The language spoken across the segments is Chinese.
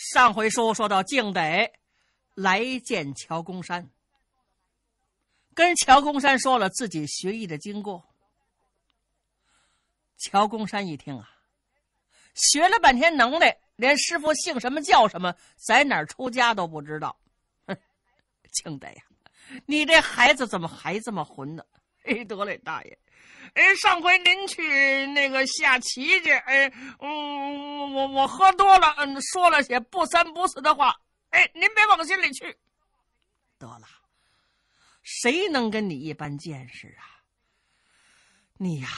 上回书说到，敬德来见乔公山，跟乔公山说了自己学艺的经过。乔公山一听啊，学了半天能耐，连师傅姓什么叫什么，在哪儿出家都不知道。哼，敬德呀，你这孩子怎么还这么混呢？哎，得嘞，大爷。哎，上回您去那个下棋去，哎，嗯，我我喝多了，嗯，说了些不三不四的话，哎，您别往心里去。得了，谁能跟你一般见识啊？你呀，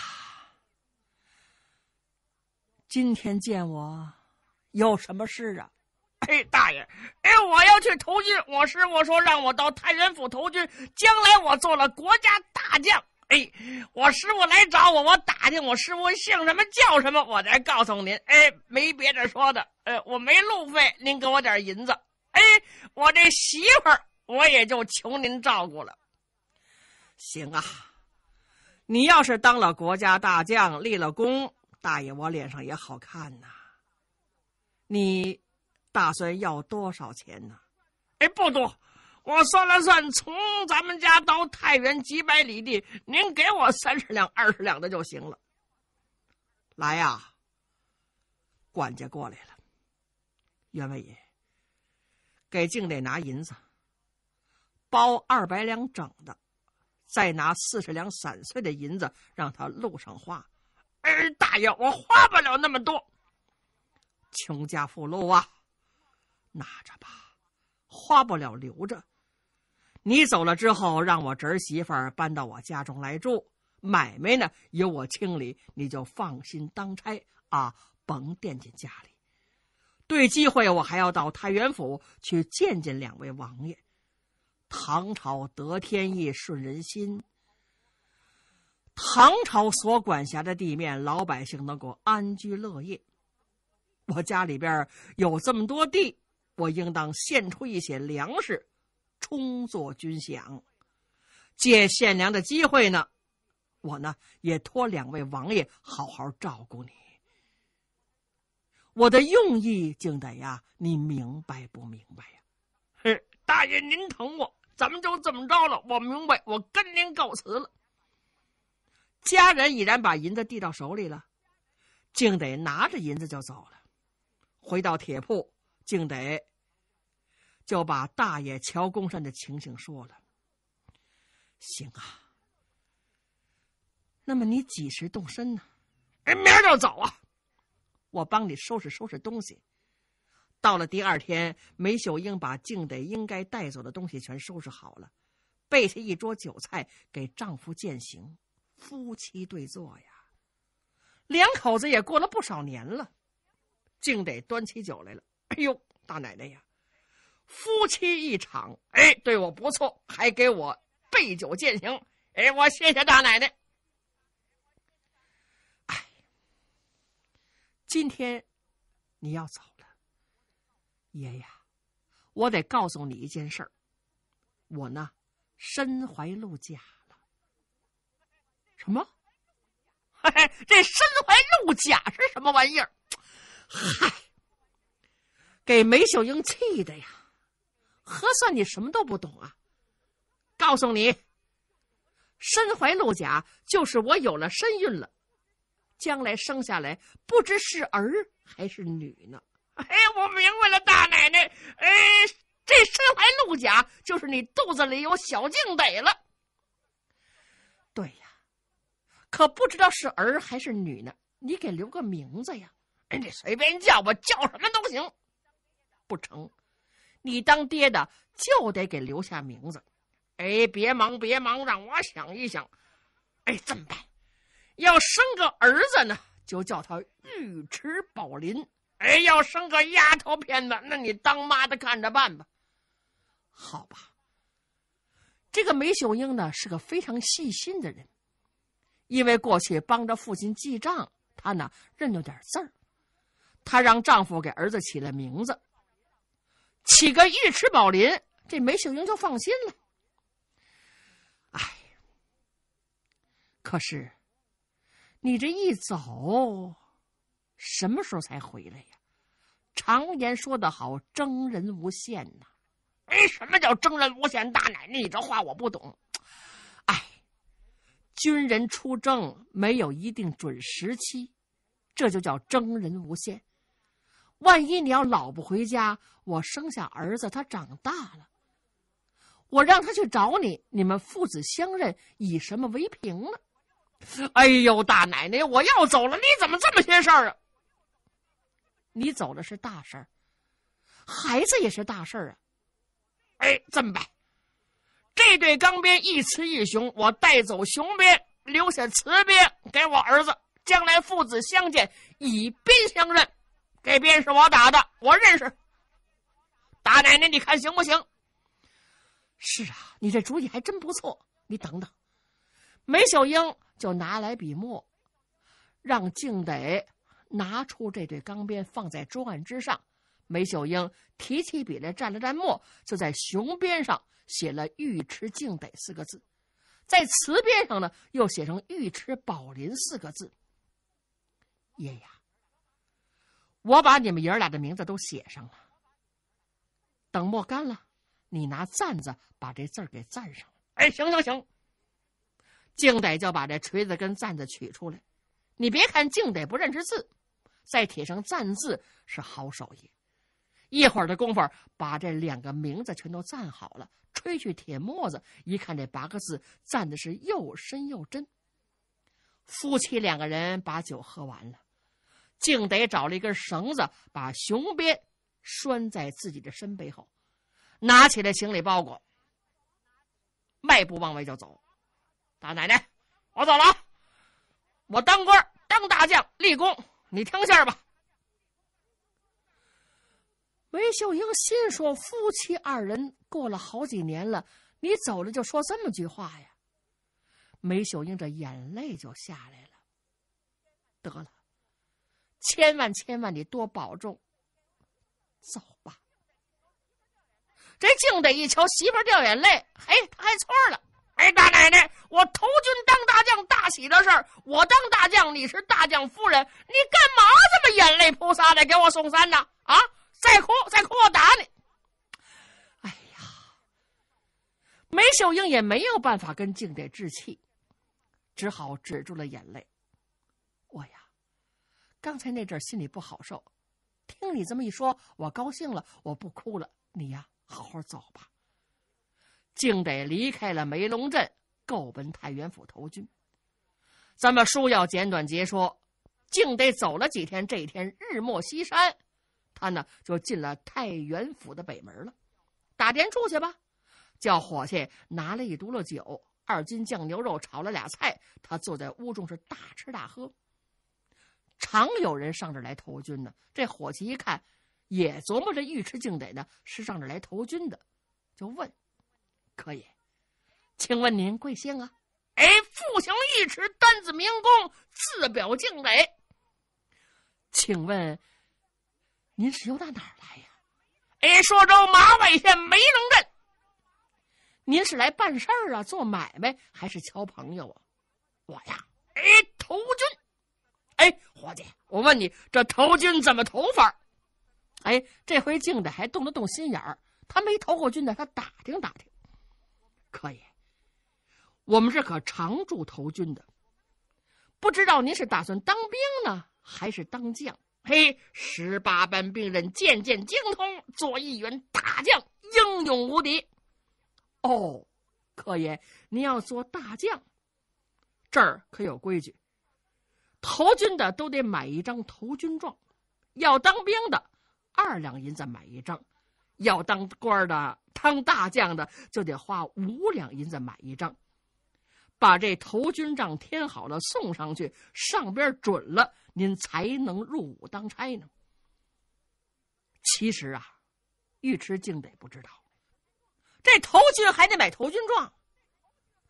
今天见我有什么事啊？哎，大爷，哎，我要去投军，我师傅说让我到太原府投军，将来我做了国家大将。哎，我师傅来找我，我打听我师傅姓什么、叫什么，我再告诉您。哎，没别的说的。呃，我没路费，您给我点银子。哎，我这媳妇儿，我也就求您照顾了。行啊，你要是当了国家大将，立了功，大爷我脸上也好看呐。你打算要多少钱呢？哎，不多。我算了算，从咱们家到太原几百里地，您给我三十两、二十两的就行了。来呀，管家过来了，员外爷，给净得拿银子，包二百两整的，再拿四十两散碎的银子，让他路上花。哎，大爷，我花不了那么多，穷家富路啊，拿着吧。花不了，留着。你走了之后，让我侄媳妇儿搬到我家中来住。买卖呢，由我清理，你就放心当差啊，甭惦记家里。对机会，我还要到太原府去见见两位王爷。唐朝得天意，顺人心。唐朝所管辖的地面，老百姓能够安居乐业。我家里边有这么多地。我应当献出一些粮食，充作军饷。借献粮的机会呢，我呢也托两位王爷好好照顾你。我的用意，静得呀，你明白不明白呀？哼，大爷您疼我，咱们就这么着了。我明白，我跟您告辞了。家人已然把银子递到手里了，静得拿着银子就走了，回到铁铺。竟得就把大爷乔公山的情形说了。行啊，那么你几时动身呢？哎，明儿就走啊！我帮你收拾收拾东西。到了第二天，梅秀英把净得应该带走的东西全收拾好了，备下一桌酒菜给丈夫践行。夫妻对坐呀，两口子也过了不少年了，净得端起酒来了。哟，大奶奶呀，夫妻一场，哎，对我不错，还给我备酒饯行，哎，我谢谢大奶奶。哎，今天你要走了，爷爷，我得告诉你一件事儿，我呢，身怀六甲了。什么？这身怀六甲是什么玩意儿？嗨！给梅秀英气的呀，核算你什么都不懂啊？告诉你，身怀六甲就是我有了身孕了，将来生下来不知是儿还是女呢。哎，我明白了，大奶奶，哎，这身怀六甲就是你肚子里有小静得了。对呀，可不知道是儿还是女呢，你给留个名字呀，你随便叫吧，叫什么都行。不成，你当爹的就得给留下名字。哎，别忙，别忙，让我想一想。哎，这么办，要生个儿子呢，就叫他尉迟宝林。哎，要生个丫头片子，那你当妈的看着办吧。好吧，这个梅秀英呢是个非常细心的人，因为过去帮着父亲记账，她呢认了点字儿。她让丈夫给儿子起了名字。起个尉迟宝林，这梅秀英就放心了。哎，可是你这一走，什么时候才回来呀？常言说得好，“征人无限”呐。哎，什么叫“征人无限”？大奶奶，你这话我不懂。哎，军人出征没有一定准时期，这就叫“征人无限”。万一你要老不回家，我生下儿子，他长大了，我让他去找你，你们父子相认以什么为凭呢？哎呦，大奶奶，我要走了，你怎么这么些事儿啊？你走的是大事儿，孩子也是大事儿啊！哎，这么办，这对钢鞭一雌一雄，我带走雄鞭，留下雌鞭给我儿子，将来父子相见以鞭相认。这鞭是我打的，我认识。大奶奶，你看行不行？是啊，你这主意还真不错。你等等，梅秀英就拿来笔墨，让敬德拿出这对钢鞭，放在桌案之上。梅秀英提起笔来，蘸了蘸墨，就在雄鞭上写了“尉迟敬北四个字，在瓷鞭上呢，又写上“尉迟宝林”四个字。爷呀！我把你们爷儿俩的名字都写上了。等墨干了，你拿簪子把这字儿给赞上。哎，行行行。净得就把这锤子跟簪子取出来。你别看净得不认识字，在铁上赞字是好手艺。一会儿的功夫，把这两个名字全都赞好了。吹去铁沫子，一看这八个字赞的是又深又真。夫妻两个人把酒喝完了。竟得找了一根绳子，把熊鞭拴在自己的身背后，拿起来行李包裹，迈步往外就走。大奶奶，我走了，我当官当大将立功，你听信儿吧。梅秀英心说：夫妻二人过了好几年了，你走了就说这么句话呀？梅秀英这眼泪就下来了。得了。千万千万，你多保重。走吧。这静德一瞧，媳妇掉眼泪，嘿，他还错了。哎，大奶奶，我投军当大将，大喜的事儿。我当大将，你是大将夫人，你干嘛这么眼泪菩萨的给我送三呢？啊，再哭再哭，我打你！哎呀，梅秀英也没有办法跟静德置气，只好止住了眼泪。刚才那阵心里不好受，听你这么一说，我高兴了，我不哭了。你呀，好好走吧。竟得离开了梅龙镇，够奔太原府投军。咱们书要简短截说，竟得走了几天，这天日暮西山，他呢就进了太原府的北门了，打点住下吧，叫伙计拿了一嘟噜酒，二斤酱牛肉，炒了俩菜，他坐在屋中是大吃大喝。常有人上这来投军呢。这伙计一看，也琢磨着尉迟敬德呢是上这来投军的，就问：“可以？请问您贵姓啊？”“哎，父姓尉迟，单字明公，字表敬德。请问，您是由哪儿来呀？”“哎，朔州马尾县梅龙镇。”“您是来办事儿啊？做买卖还是交朋友啊？”“我呀，哎，投军。”哎，伙计，我问你，这投军怎么投法？哎，这回竟的还动了动心眼儿。他没投过军的，他打听打听。可以，我们是可常驻投军的，不知道您是打算当兵呢，还是当将？嘿，十八般兵刃，件件精通，做一员大将，英勇无敌。哦，客爷，你要做大将，这儿可有规矩。投军的都得买一张投军状，要当兵的二两银子买一张，要当官的当大将的就得花五两银子买一张。把这投军帐填好了送上去，上边准了，您才能入伍当差呢。其实啊，尉迟敬德不知道，这投军还得买投军状。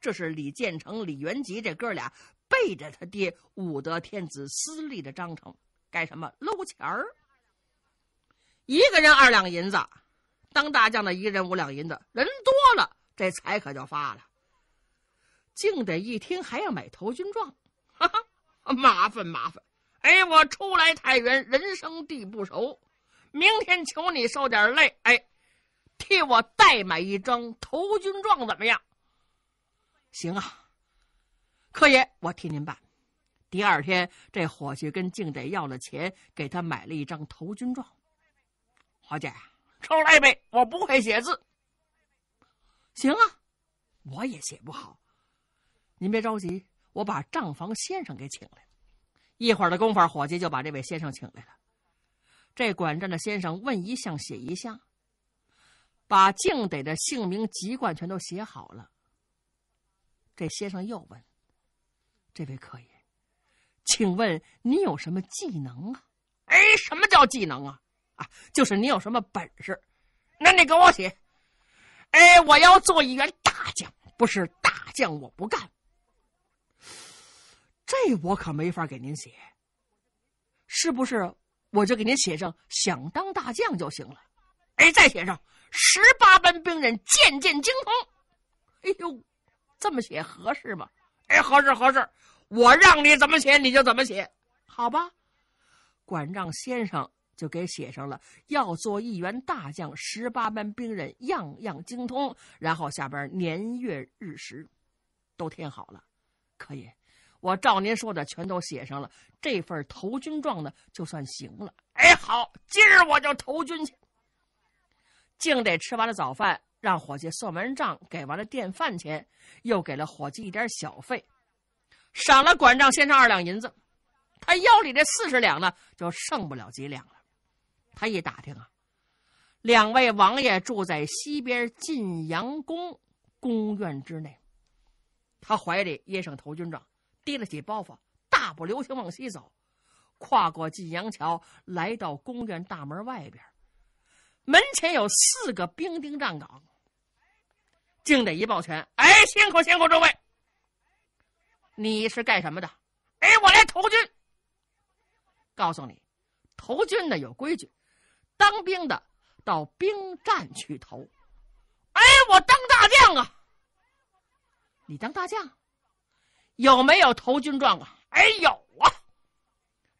这是李建成、李元吉这哥俩背着他爹武德天子私立的章程，干什么搂钱儿？一个人二两银子，当大将的一人五两银子，人多了这财可就发了。净得一听还要买投军状，哈哈，麻烦麻烦。哎，我初来太原，人生地不熟，明天求你受点累，哎，替我代买一张投军状，怎么样？行啊，柯爷，我替您办。第二天，这伙计跟敬德要了钱，给他买了一张投军状。伙计，出来呗，我不会写字。行啊，我也写不好。您别着急，我把账房先生给请来。一会儿的功夫，伙计就把这位先生请来了。这管账的先生问一项写一项，把敬德的姓名籍贯全都写好了。这先生又问：“这位客爷，请问你有什么技能啊？哎，什么叫技能啊？啊，就是你有什么本事，那你给我写。哎，我要做一员大将，不是大将我不干。这我可没法给您写。是不是？我就给您写上想当大将就行了。哎，再写上十八般兵刃，件件精通。哎呦！”这么写合适吗？哎，合适，合适。我让你怎么写你就怎么写，好吧？管账先生就给写上了，要做一员大将，十八般兵刃样样精通。然后下边年月日时都填好了，可以。我照您说的全都写上了，这份投军状呢就算行了。哎，好，今儿我就投军去。净得吃完了早饭。让伙计算完账，给完了电饭钱，又给了伙计一点小费，赏了管账先生二两银子。他腰里这四十两呢，就剩不了几两了。他一打听啊，两位王爷住在西边晋阳宫宫院之内。他怀里掖上头巾装，提了起包袱，大步流星往西走，跨过晋阳桥，来到宫院大门外边。门前有四个兵丁站岗。敬得一抱拳，哎，辛苦辛苦，诸位。你是干什么的？哎，我来投军。告诉你，投军呢有规矩，当兵的到兵站去投。哎，我当大将啊！你当大将，有没有投军状啊？哎，有啊。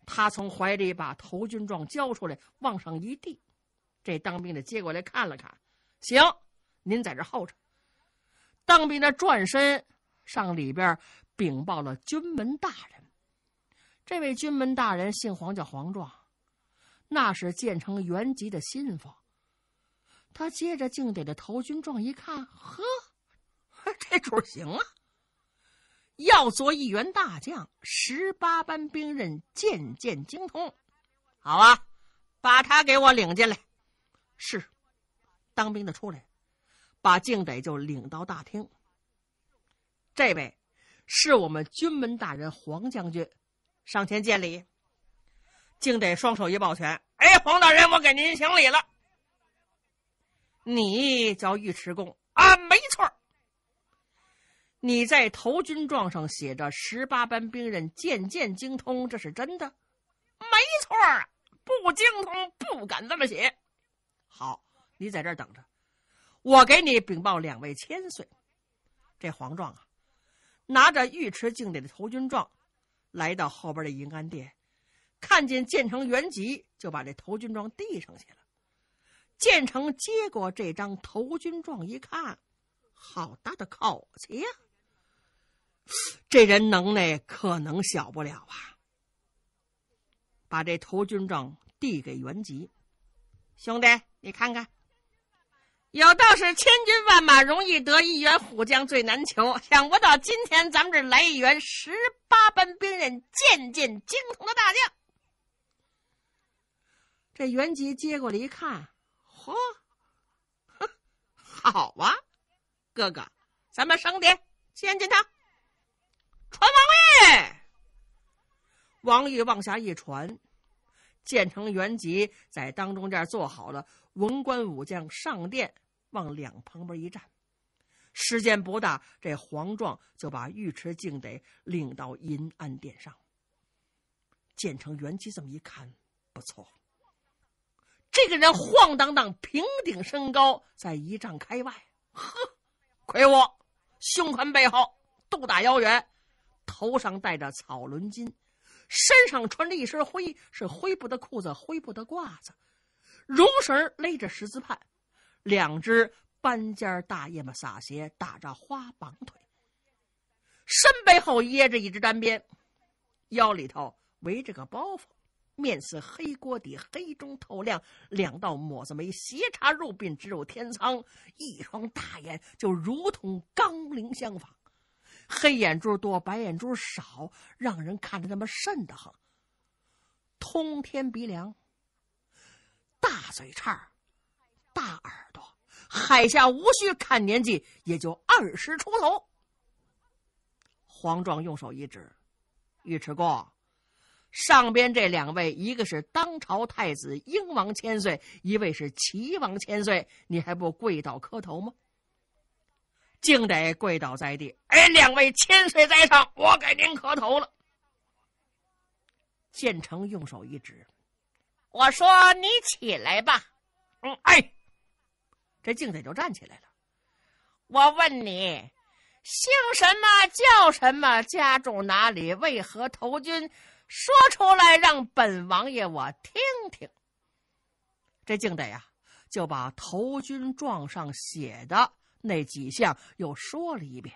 他从怀里把投军状交出来，往上一递。这当兵的接过来看了看，行，您在这候着。当兵的转身上里边禀报了军门大人。这位军门大人姓黄，叫黄壮，那是建成元吉的心腹。他接着敬给的投军状一看，呵，这主行啊！要做一员大将，十八般兵刃件件精通。好啊，把他给我领进来。是，当兵的出来。把敬德就领到大厅。这位是我们军门大人黄将军，上前见礼。敬德双手一抱拳：“哎，黄大人，我给您行礼了。你叫尉迟恭啊？没错。你在投军状上写着十八般兵刃，件件精通，这是真的？没错啊，不精通不敢这么写。好，你在这儿等着。”我给你禀报两位千岁，这黄壮啊，拿着尉迟敬德的投军状，来到后边的银安殿，看见建成、元吉，就把这投军状递上去了。建成接过这张投军状一看，好大的口气呀！这人能耐可能小不了啊。把这投军状递给原吉，兄弟，你看看。有道是：千军万马容易得，一员虎将最难求。想不到今天咱们这来一员十八般兵刃、渐渐精通的大将。这袁吉接过来一看，嚯，好啊，哥哥，咱们升点，见见他。传王爷。王玉往下一传，建成原吉在当中间坐好了。文官武将上殿，往两旁边一站。时间不大，这黄壮就把尉迟敬德领到银安殿上。建成元吉这么一看，不错。这个人晃荡荡，平顶身高在一丈开外，呵，魁梧，胸宽背厚，肚大腰圆，头上戴着草纶巾，身上穿着一身灰，是灰布的裤子，灰布的褂子。如绳勒着十字判，两只斑尖大雁巴撒鞋打着花绑腿，身背后掖着一只单鞭，腰里头围着个包袱，面似黑锅底，黑中透亮，两道抹子眉斜插入鬓，直入天仓，一双大眼就如同钢铃相仿，黑眼珠多，白眼珠少，让人看着那么瘆得慌，通天鼻梁。大嘴叉，大耳朵，海下无需看年纪，也就二十出头。黄壮用手一指，尉迟恭，上边这两位，一个是当朝太子英王千岁，一位是齐王千岁，你还不跪倒磕头吗？竟得跪倒在地。哎，两位千岁在上，我给您磕头了。建成用手一指。我说：“你起来吧。”嗯，哎，这敬德就站起来了。我问你：姓什么叫什么？家住哪里？为何投军？说出来，让本王爷我听听。这静德呀，就把投军状上写的那几项又说了一遍。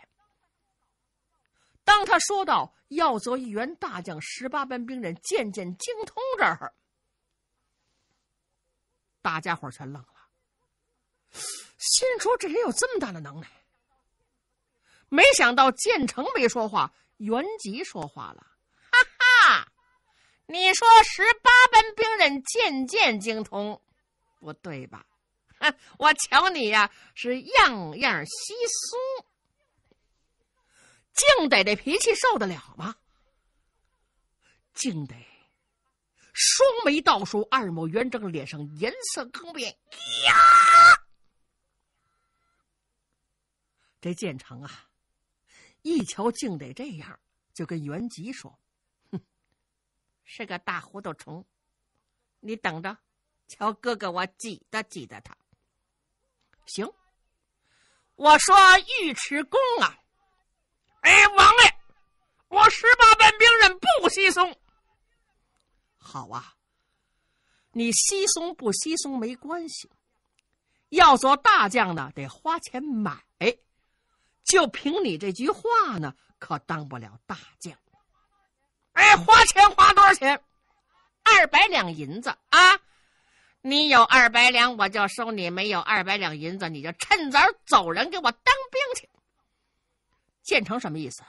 当他说到要做一员大将，十八般兵刃渐渐精通这儿。大家伙全愣了，心说这人有这么大的能耐？没想到建成没说话，元吉说话了：“哈哈，你说十八般兵刃件件精通，不对吧？哼，我瞧你呀，是样样稀松，净得这脾气受得了吗？净得。”双眉倒竖，二目圆睁，脸上颜色更变。呀！这建成啊，一瞧竟得这样，就跟袁吉说：“哼，是个大糊涂虫，你等着，瞧哥哥我挤得挤得他。”行，我说尉迟恭啊，哎，王爷，我十八般兵刃不稀松。好啊，你稀松不稀松没关系，要做大将呢得花钱买，就凭你这句话呢可当不了大将。哎，花钱花多少钱？二百两银子啊！你有二百两我就收你，没有二百两银子你就趁早走人，给我当兵去。建成什么意思？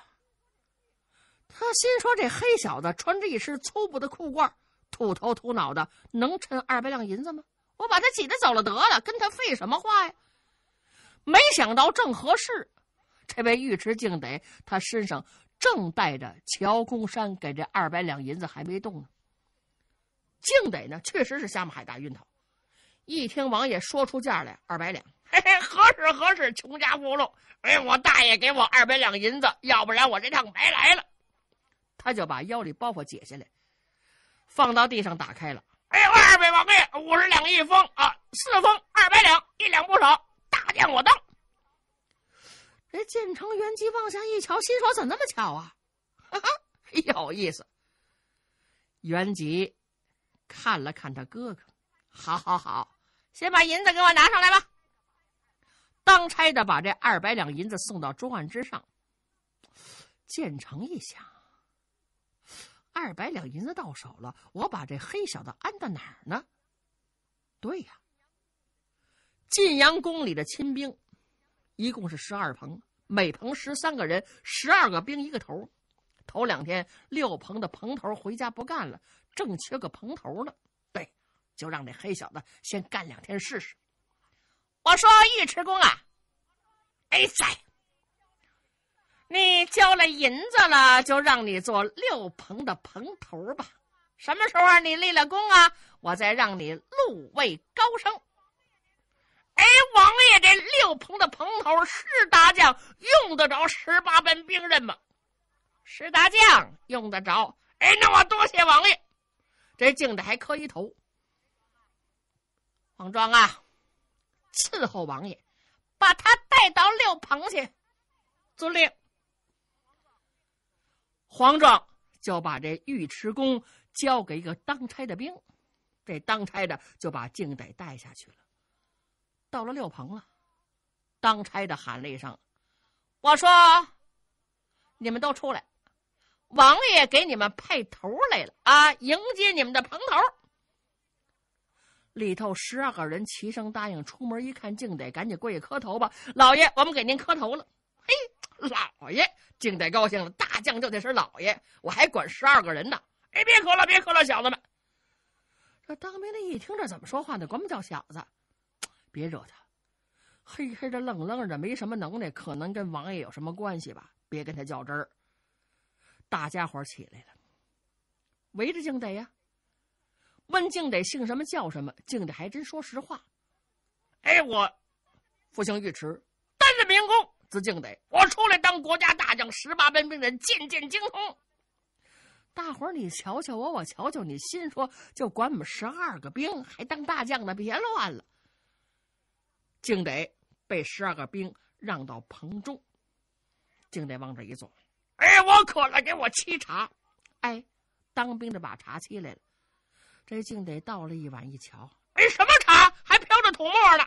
他心说这黑小子穿着一身粗布的裤褂。土头土脑的，能趁二百两银子吗？我把他挤得走了得了，跟他废什么话呀？没想到正合适，这位尉迟敬德，他身上正带着乔公山给这二百两银子还没动呢。敬德呢，确实是下马海大晕头，一听王爷说出价来二百两，嘿嘿，合适合适，穷家富路，哎，我大爷给我二百两银子，要不然我这趟白来了。他就把腰里包袱解下来。放到地上，打开了。哎呦，二百王爷，五十两一封啊，四封二百两，一两不少。大将我当。这建成元吉望下一瞧，心说怎么那么巧啊？哈哈，有意思。元吉看了看他哥哥，好好好，先把银子给我拿上来吧。当差的把这二百两银子送到桌案之上。建成一想。二百两银子到手了，我把这黑小子安到哪儿呢？对呀，晋阳宫里的亲兵一共是十二棚，每棚十三个人，十二个兵一个头。头两天六棚的棚头回家不干了，正缺个棚头呢。对，就让这黑小子先干两天试试。我说尉迟恭啊，哎，在。你交了银子了，就让你做六棚的棚头吧。什么时候你立了功啊，我再让你露位高升。哎，王爷，这六棚的棚头是大将，用得着十八般兵刃吗？是大将用得着。哎，那我多谢王爷。这镜的还磕一头。王庄啊，伺候王爷，把他带到六棚去。遵令。黄壮就把这尉迟恭交给一个当差的兵，这当差的就把静德带下去了。到了六棚了，当差的喊了一声：“我说，你们都出来，王爷给你们派头来了啊，迎接你们的棚头。”里头十二个人齐声答应。出门一看，静得赶紧跪下磕头吧，老爷，我们给您磕头了。嘿。老爷，敬得高兴了，大将就得是老爷，我还管十二个人呢。哎，别咳了，别咳了，小子们。这当兵的一听这怎么说话呢？管不叫小子，别惹他。嘿嘿，这愣愣的，没什么能耐，可能跟王爷有什么关系吧？别跟他较真儿。大家伙起来了，围着敬得呀，问敬得姓什么叫什么？敬得还真说实话。哎，我复兴尉迟，单着民工。净得我出来当国家大将，十八般兵刃件件精通。大伙儿，你瞧瞧我，我瞧瞧你，心说就管我们十二个兵，还当大将呢？别乱了。净得被十二个兵让到棚中，净得往这一坐。哎，我渴了，给我沏茶。哎，当兵的把茶沏来了。这净得倒了一碗，一瞧，哎，什么茶？还飘着土沫呢。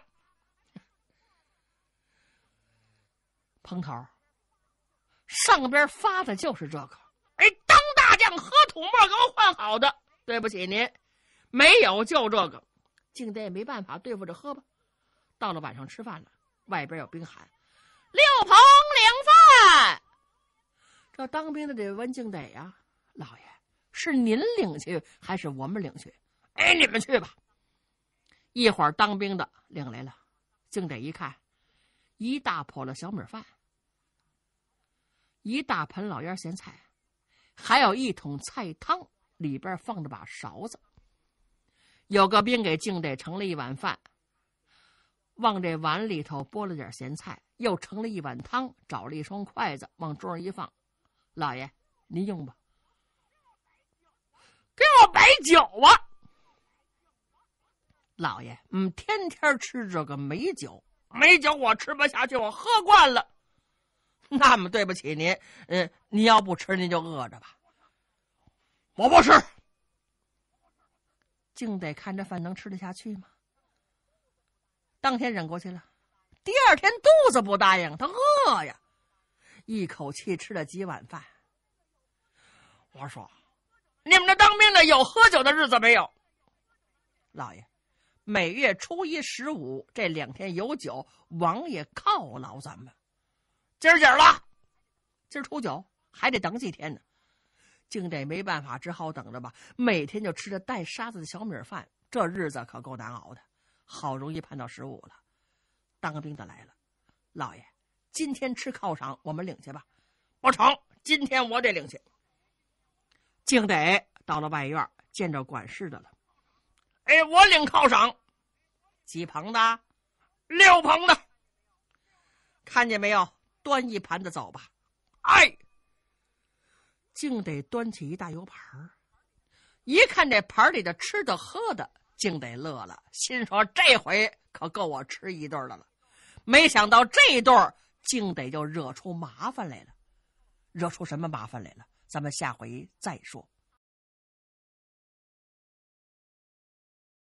彭头，上边发的就是这个。哎，当大将喝土沫给我换好的。对不起您，没有就这个。敬德也没办法，对付着喝吧。到了晚上吃饭了，外边有兵喊：“六棚领饭。”这当兵的得问敬德呀：“老爷，是您领去还是我们领去？”哎，你们去吧。一会儿当兵的领来了，敬德一看，一大笸箩小米饭。一大盆老腌咸菜，还有一桶菜汤，里边放着把勺子。有个兵给敬的盛了一碗饭，往这碗里头拨了点咸菜，又盛了一碗汤，找了一双筷子往桌上一放：“老爷，您用吧。”给我白酒啊！老爷，嗯，天天吃这个美酒，美酒我吃不下去，我喝惯了。那么对不起您，嗯，您要不吃，您就饿着吧。我不吃，净得看这饭能吃得下去吗？当天忍过去了，第二天肚子不答应，他饿呀，一口气吃了几碗饭。我说，你们这当兵的有喝酒的日子没有？老爷，每月初一、十五这两天有酒，王爷犒劳咱们。今儿儿了，今儿初九还得等几天呢，竟得没办法，只好等着吧。每天就吃着带沙子的小米饭，这日子可够难熬的。好容易盼到十五了，当兵的来了，老爷，今天吃犒赏，我们领去吧。不成，今天我得领去。竟得到了外院，见着管事的了，哎，我领犒赏，几棚的？六棚的。看见没有？端一盘子走吧，哎，净得端起一大油盘儿，一看这盘里的吃的喝的，净得乐了，心说这回可够我吃一顿的了。没想到这一顿竟得就惹出麻烦来了，惹出什么麻烦来了？咱们下回再说。